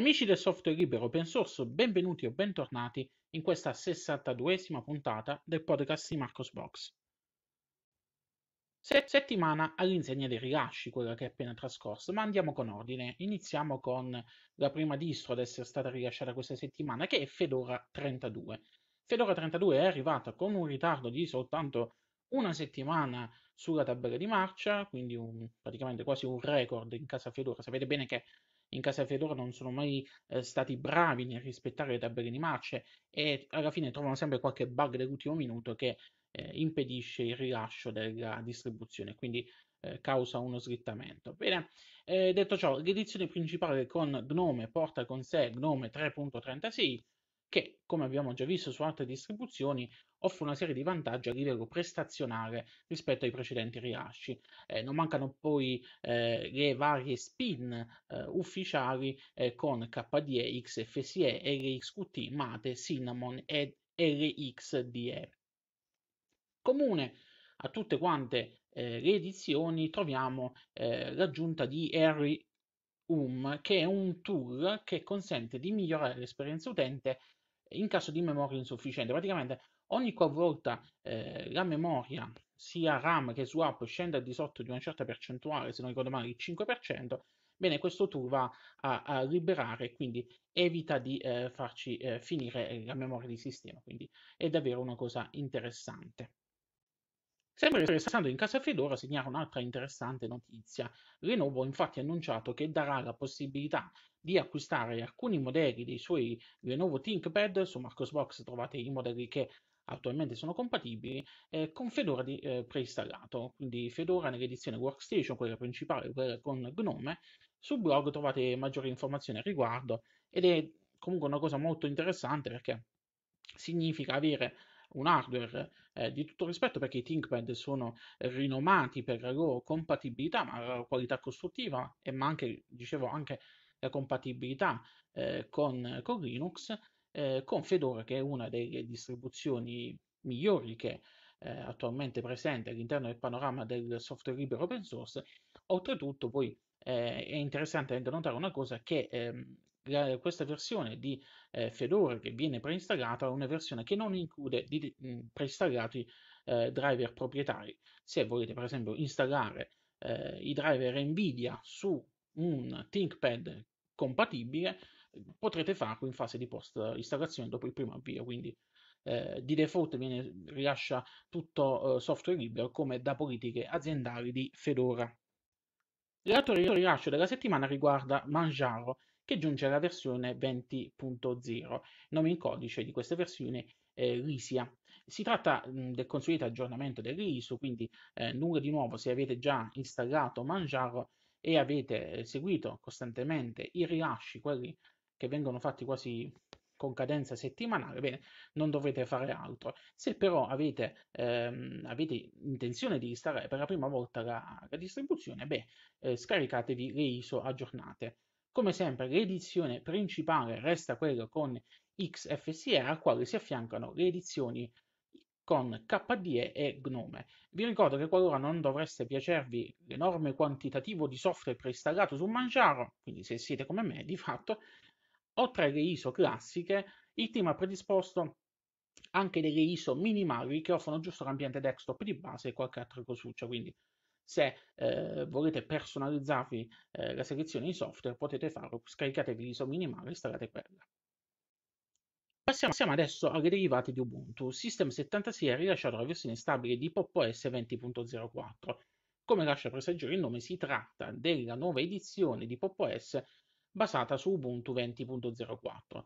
Amici del software libero open source, benvenuti o bentornati in questa 62esima puntata del podcast di Marcosbox. Se- settimana all'insegna dei rilasci, quella che è appena trascorsa, ma andiamo con ordine. Iniziamo con la prima distro ad essere stata rilasciata questa settimana, che è Fedora 32. Fedora 32 è arrivata con un ritardo di soltanto una settimana sulla tabella di marcia, quindi un, praticamente quasi un record in casa Fedora. Sapete bene che in casa Fedora non sono mai eh, stati bravi nel rispettare le tabelle di marce e alla fine trovano sempre qualche bug dell'ultimo minuto che eh, impedisce il rilascio della distribuzione, quindi eh, causa uno slittamento. Bene, eh, detto ciò, l'edizione principale con Gnome porta con sé Gnome 3.36 che, come abbiamo già visto su altre distribuzioni, offre una serie di vantaggi a livello prestazionale rispetto ai precedenti rilasci. Eh, non mancano poi eh, le varie spin eh, ufficiali eh, con KDE, XFSE, LXQT, Mate, Cinnamon ed LXDE. Comune a tutte quante eh, le edizioni troviamo eh, l'aggiunta di Harry Um, che è un tool che consente di migliorare l'esperienza utente in caso di memoria insufficiente. Praticamente ogni qualvolta eh, la memoria sia RAM che swap scende al di sotto di una certa percentuale, se non ricordo male il 5%, bene, questo tool va a, a liberare, quindi evita di eh, farci eh, finire eh, la memoria di sistema, quindi è davvero una cosa interessante. Sempre restando in casa Fedora segnala un'altra interessante notizia. Lenovo infatti ha annunciato che darà la possibilità di acquistare alcuni modelli dei suoi Lenovo ThinkPad, su Marcosbox trovate i modelli che attualmente sono compatibili eh, con Fedora di, eh, preinstallato, quindi Fedora nell'edizione Workstation, quella principale quella con Gnome. Sul blog trovate maggiori informazioni al riguardo ed è comunque una cosa molto interessante perché significa avere un hardware eh, di tutto rispetto perché i ThinkPad sono rinomati per la loro compatibilità, ma la loro qualità costruttiva e ma anche, dicevo, anche la compatibilità eh, con, con, Linux, eh, con Fedora che è una delle distribuzioni migliori che eh, attualmente presente all'interno del panorama del software libero open source. Oltretutto poi eh, è interessante anche notare una cosa che ehm, questa versione di eh, Fedora che viene preinstallata è una versione che non include di, mh, preinstallati eh, driver proprietari. Se volete per esempio installare eh, i driver Nvidia su un ThinkPad compatibile, potrete farlo in fase di post installazione dopo il primo avvio, quindi eh, di default viene, rilascia tutto eh, software libero come da politiche aziendali di Fedora. L'altro rilascio della settimana riguarda Manjaro, che giunge alla versione 20.0. Nome in codice di questa versione eh, Risia. Si tratta mh, del consueto aggiornamento dell'ISO, quindi eh, nulla di nuovo se avete già installato Manjaro e avete eh, seguito costantemente i rilasci, quelli che vengono fatti quasi con cadenza settimanale, bene, non dovrete fare altro. Se però avete, ehm, avete intenzione di installare per la prima volta la, la distribuzione, beh, eh, scaricatevi le ISO aggiornate. Come sempre l'edizione principale resta quella con XFCE al quale si affiancano le edizioni con KDE e GNOME. Vi ricordo che qualora non dovreste piacervi l'enorme quantitativo di software preinstallato su Manjaro, quindi se siete come me di fatto, oltre alle ISO classiche, il team ha predisposto anche delle ISO minimali che offrono giusto l'ambiente desktop di base e qualche altra cosuccia, quindi se eh, volete personalizzarvi eh, la selezione di software potete farlo, scaricatevi l'ISO minimale e installate quella. Passiamo adesso alle derivate di Ubuntu. System 76 ha rilasciato la versione stabile di Pop OS 20.04. Come lascia presagire il nome, si tratta della nuova edizione di Pop OS basata su Ubuntu 20.04.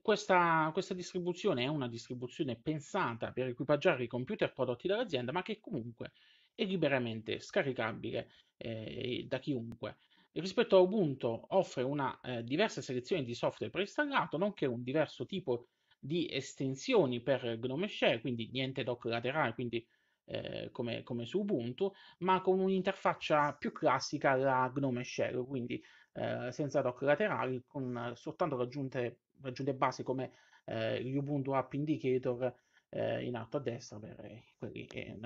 Questa, questa, distribuzione è una distribuzione pensata per equipaggiare i computer prodotti dall'azienda, ma che comunque e liberamente scaricabile eh, da chiunque. rispetto a Ubuntu offre una eh, diversa selezione di software preinstallato, nonché un diverso tipo di estensioni per Gnome Shell, quindi niente doc laterale, quindi eh, come, come, su Ubuntu, ma con un'interfaccia più classica alla Gnome Shell, quindi eh, senza doc laterali, con soltanto raggiunte, raggiunte basi come eh, Ubuntu App Indicator eh, in alto a destra per quelli che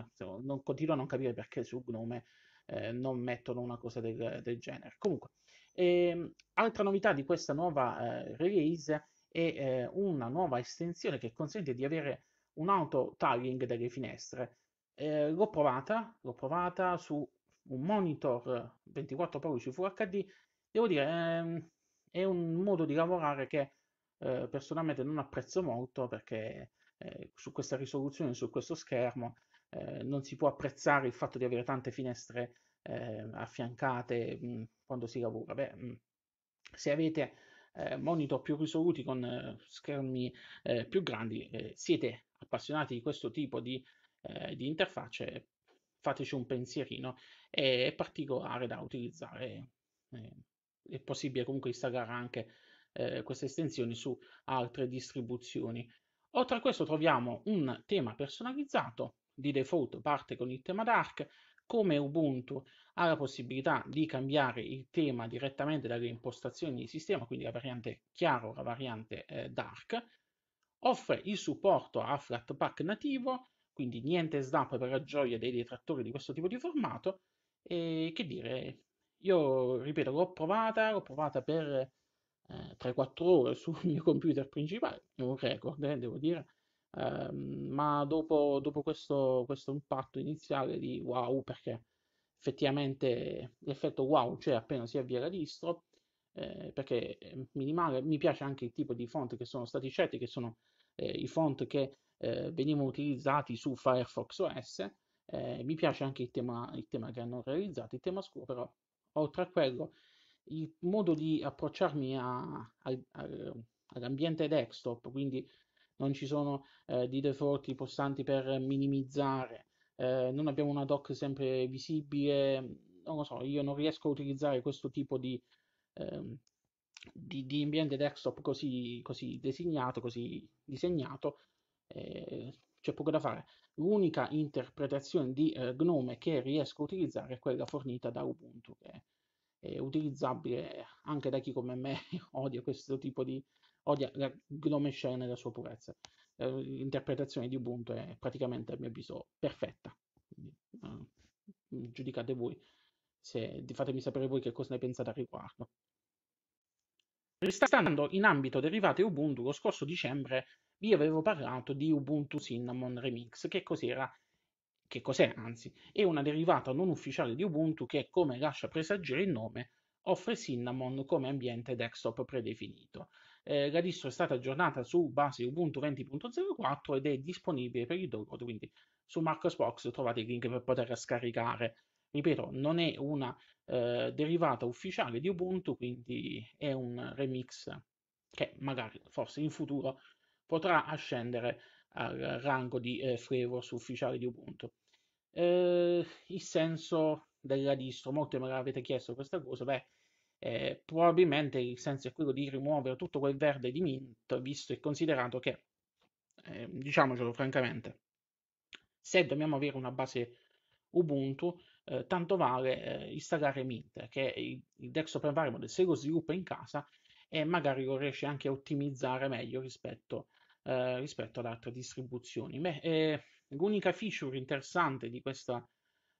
non, continuo a non capire perché su Gnome eh, non mettono una cosa del, del genere. Comunque, ehm, altra novità di questa nuova eh, release è eh, una nuova estensione che consente di avere un auto tagging delle finestre. Eh, l'ho provata, l'ho provata su un monitor 24 pollici Full HD. Devo dire, ehm, è un modo di lavorare che eh, personalmente non apprezzo molto perché eh, su questa risoluzione, su questo schermo, eh, non si può apprezzare il fatto di avere tante finestre eh, affiancate mh, mm, quando si lavora. Beh, mh, mm, se avete eh, monitor più risoluti con eh, schermi eh, più grandi, siete appassionati di questo tipo di, di interfacce, fateci un pensierino, è, particolare da utilizzare, è possibile comunque installare anche eh, queste estensioni su altre distribuzioni Oltre a questo troviamo un tema personalizzato, di default parte con il tema dark, come Ubuntu ha la possibilità di cambiare il tema direttamente dalle impostazioni di sistema, quindi la variante chiaro, la variante eh, dark, offre il supporto a Flatpak nativo, quindi niente snap per la gioia dei detrattori di questo tipo di formato, e che dire, io ripeto, l'ho provata, l'ho provata per eh, 3-4 ore sul mio computer principale, è un record, eh, devo dire. Eh, ma dopo, dopo questo, questo, impatto iniziale di wow, perché effettivamente l'effetto wow c'è cioè appena si avvia la distro, eh, perché è minimale, mi piace anche il tipo di font che sono stati scelti, che sono eh, i font che eh, venivano utilizzati su Firefox OS, eh, mi piace anche il tema, il tema che hanno realizzato, il tema scuro, però oltre a quello il modo di approcciarmi a, a, a, all'ambiente desktop, quindi non ci sono eh, di default postanti per minimizzare, eh, non abbiamo una doc sempre visibile, non lo so, io non riesco a utilizzare questo tipo di, eh, di, di ambiente desktop così, così, designato, così disegnato, eh, c'è poco da fare. L'unica interpretazione di eh, Gnome che riesco a utilizzare è quella fornita da Ubuntu, che eh, utilizzabile anche da chi come me odia questo tipo di odia la gnome shell nella sua purezza. l'interpretazione di Ubuntu è praticamente a mio avviso perfetta. Quindi, uh, giudicate voi, se, fatemi sapere voi che cosa ne pensate al riguardo. Restando in ambito derivate Ubuntu, lo scorso dicembre vi avevo parlato di Ubuntu Cinnamon Remix, che cos'era? che cos'è anzi, è una derivata non ufficiale di Ubuntu che, come lascia presagire il nome, offre Cinnamon come ambiente desktop predefinito. Eh, la distro è stata aggiornata su base Ubuntu 20.04 ed è disponibile per il download, quindi su Marcosbox trovate il link per poter scaricare. Ripeto, non è una eh, derivata ufficiale di Ubuntu, quindi è un remix che magari forse in futuro potrà ascendere al rango di eh, Freeforce ufficiale di Ubuntu. Eh, il senso della distro, molti me l'avete chiesto questa cosa, beh, eh, probabilmente il senso è quello di rimuovere tutto quel verde di Mint, visto e considerato che, eh, diciamocelo francamente, se dobbiamo avere una base Ubuntu, eh, tanto vale eh, installare Mint, che è il, il desktop environment se lo sviluppa in casa e eh, magari lo riesce anche a ottimizzare meglio rispetto a eh, rispetto ad altre distribuzioni. Beh, eh, l'unica feature interessante di questa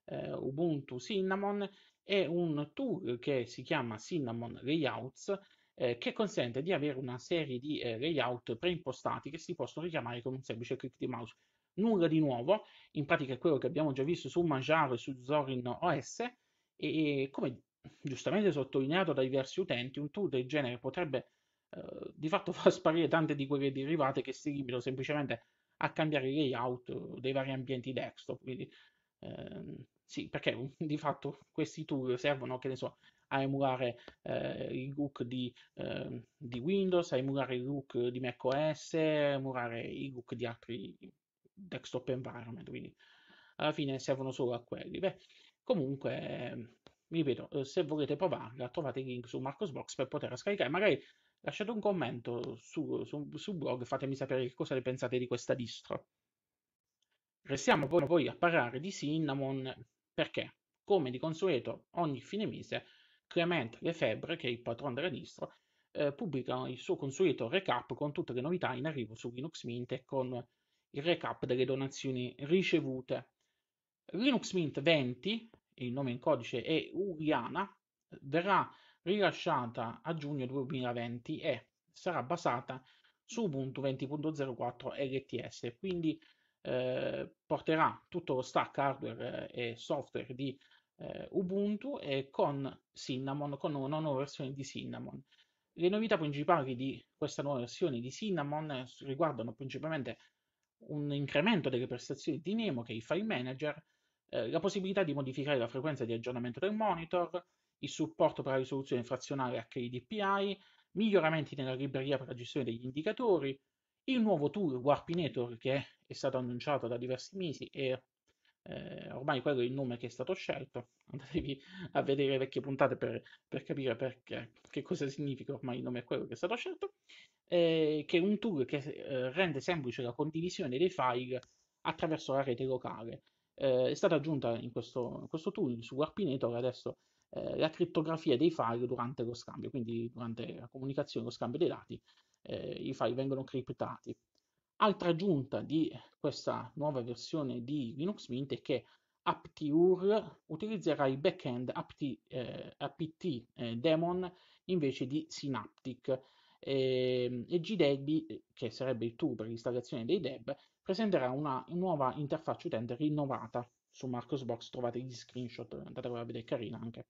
eh, Ubuntu Cinnamon è un tool che si chiama Cinnamon Layouts eh, che consente di avere una serie di eh, layout preimpostati che si possono richiamare con un semplice click di mouse. Nulla di nuovo, in pratica è quello che abbiamo già visto su Manjaro e su Zorin OS e, e come giustamente sottolineato da diversi utenti, un tool del genere potrebbe eh, di fatto fa sparire tante di quelle derivate che si limitano semplicemente a cambiare il layout eh, dei vari ambienti desktop. Quindi, ehm, sì, perché di fatto questi tool servono, che ne so, a emulare eh, il look di, eh, di, Windows, a emulare il look di macOS, a emulare il look di altri desktop environment. Quindi alla fine servono solo a quelli. Beh, comunque, ehm, eh, ripeto, se volete provarla, trovate il link su Marcosbox per poterla scaricare. Magari lasciate un commento su, su, su blog, fatemi sapere che cosa ne pensate di questa distro. Restiamo poi, poi a parlare di Cinnamon perché, come di consueto ogni fine mese, Clement Lefebvre, che è il patrono della distro, eh, pubblica il suo consueto recap con tutte le novità in arrivo su Linux Mint e con il recap delle donazioni ricevute. Linux Mint 20, il nome in codice è Uriana, verrà Rilasciata a giugno 2020 e sarà basata su Ubuntu 20.04 LTS, quindi eh, porterà tutto lo stack hardware eh, e software di eh, Ubuntu e eh, con Cinnamon, con una nuova versione di Cinnamon. Le novità principali di questa nuova versione di Cinnamon eh, riguardano principalmente un incremento delle prestazioni di Nemo, che è il file manager, eh, la possibilità di modificare la frequenza di aggiornamento del monitor, il supporto per la risoluzione frazionale HIDPI, miglioramenti nella libreria per la gestione degli indicatori, il nuovo tool Warpinator che è stato annunciato da diversi mesi e eh, ormai quello è il nome che è stato scelto, andatevi a vedere le vecchie puntate per, per capire perché, che cosa significa ormai il nome è quello che è stato scelto, eh, che è un tool che eh, rende semplice la condivisione dei file attraverso la rete locale. Eh, è stata aggiunta in questo, in questo tool su Warpinator adesso eh, la criptografia dei file durante lo scambio, quindi durante la comunicazione, lo scambio dei dati, eh, i file vengono criptati. Altra aggiunta di questa nuova versione di Linux Mint è che aptur utilizzerà il backend apt, eh, apt eh, daemon invece di synaptic eh, e GDEB, che sarebbe il tool per l'installazione dei deb, presenterà una nuova interfaccia utente rinnovata. Su Marcosbox trovate gli screenshot, andate a vedere, carina anche.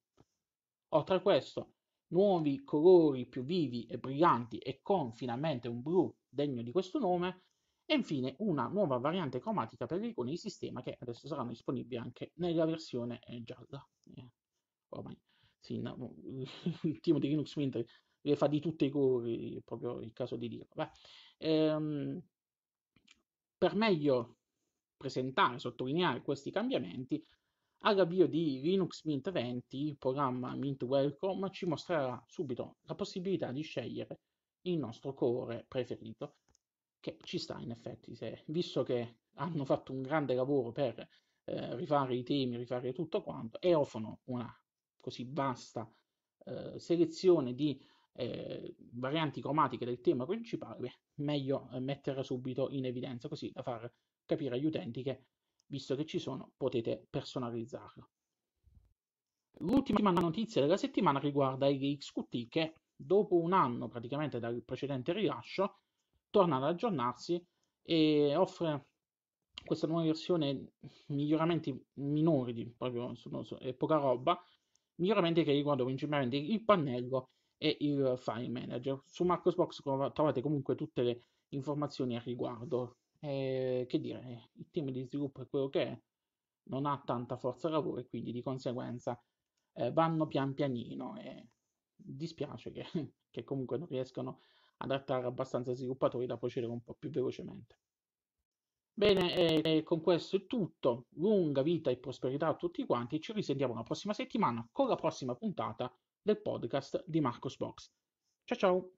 Oltre a questo, nuovi colori più vivi e brillanti e con finalmente un blu degno di questo nome, e infine una nuova variante cromatica per le icone di sistema che adesso saranno disponibili anche nella versione eh, gialla. Eh, ormai sì, no, il team di Linux Mint le fa di tutti i colori, è proprio il caso di dirlo. Beh, ehm, per meglio presentare, e sottolineare questi cambiamenti, All'avvio di Linux Mint 20 il programma Mint Welcome ci mostrerà subito la possibilità di scegliere il nostro colore preferito che ci sta in effetti, se, visto che hanno fatto un grande lavoro per eh, rifare i temi, rifare tutto quanto e offrono una così vasta eh, selezione di eh, varianti cromatiche del tema principale, beh, meglio eh, metterla subito in evidenza così da far capire agli utenti che visto che ci sono, potete personalizzarlo. L'ultima notizia della settimana riguarda XQT che dopo un anno praticamente dal precedente rilascio torna ad aggiornarsi e offre questa nuova versione miglioramenti minori, proprio sono, sono, è poca roba, miglioramenti che riguardano principalmente il pannello e il file manager. Su Marcosbox trovate comunque tutte le informazioni al riguardo eh, che dire, eh, il team di sviluppo è quello che è, non ha tanta forza lavoro e quindi di conseguenza eh, vanno pian pianino e dispiace che, che comunque non riescano ad adattare abbastanza sviluppatori da procedere un po' più velocemente. Bene, e eh, con questo è tutto. Lunga vita e prosperità a tutti quanti. Ci risentiamo la prossima settimana con la prossima puntata del podcast di Marcos Box. Ciao ciao!